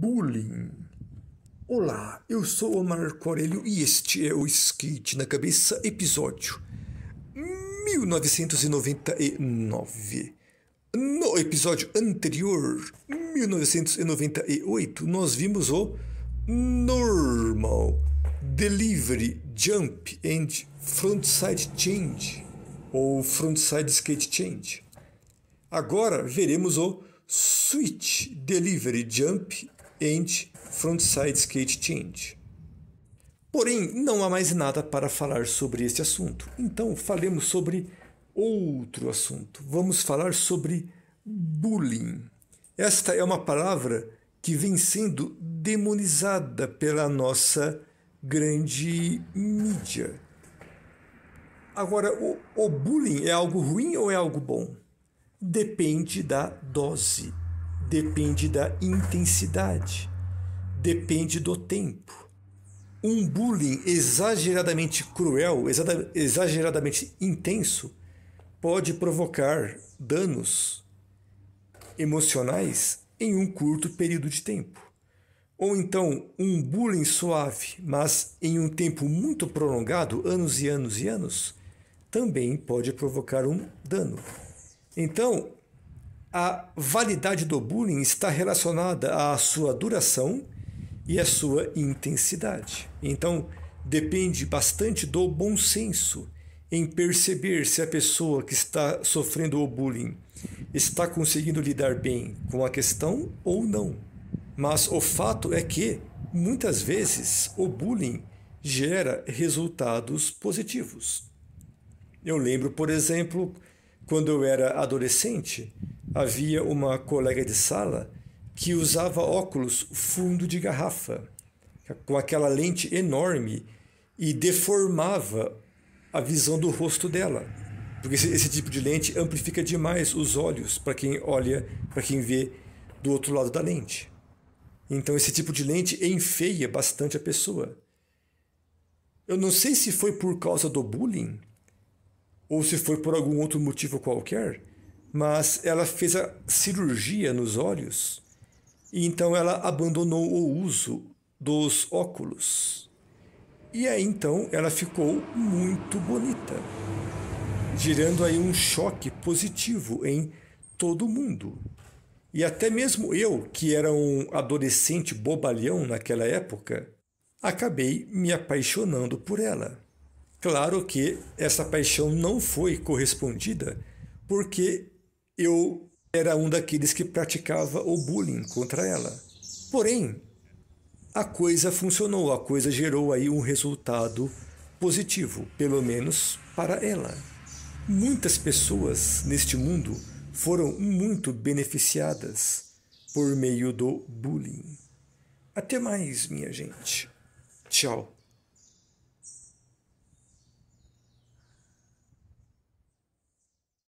bullying. Olá, eu sou Omar Corelho e este é o Skate na Cabeça, episódio 1999. No episódio anterior, 1998, nós vimos o Normal Delivery Jump and Frontside Change, ou Frontside Skate Change. Agora veremos o Switch Delivery Jump and Frontside Skate Change. Porém, não há mais nada para falar sobre este assunto, então falemos sobre outro assunto. Vamos falar sobre bullying. Esta é uma palavra que vem sendo demonizada pela nossa grande mídia. Agora, o, o bullying é algo ruim ou é algo bom? Depende da dose depende da intensidade, depende do tempo. Um bullying exageradamente cruel, exageradamente intenso, pode provocar danos emocionais em um curto período de tempo. Ou então um bullying suave, mas em um tempo muito prolongado, anos e anos e anos, também pode provocar um dano. Então, a validade do bullying está relacionada à sua duração e à sua intensidade. Então, depende bastante do bom senso em perceber se a pessoa que está sofrendo o bullying está conseguindo lidar bem com a questão ou não. Mas o fato é que, muitas vezes, o bullying gera resultados positivos. Eu lembro, por exemplo, quando eu era adolescente, havia uma colega de sala que usava óculos fundo de garrafa, com aquela lente enorme e deformava a visão do rosto dela. Porque esse, esse tipo de lente amplifica demais os olhos para quem olha, para quem vê do outro lado da lente. Então esse tipo de lente enfeia bastante a pessoa. Eu não sei se foi por causa do bullying ou se foi por algum outro motivo qualquer, mas ela fez a cirurgia nos olhos e então ela abandonou o uso dos óculos. E aí então ela ficou muito bonita, gerando aí um choque positivo em todo mundo. E até mesmo eu, que era um adolescente bobalhão naquela época, acabei me apaixonando por ela. Claro que essa paixão não foi correspondida, porque eu era um daqueles que praticava o bullying contra ela. Porém, a coisa funcionou, a coisa gerou aí um resultado positivo, pelo menos para ela. Muitas pessoas neste mundo foram muito beneficiadas por meio do bullying. Até mais, minha gente. Tchau.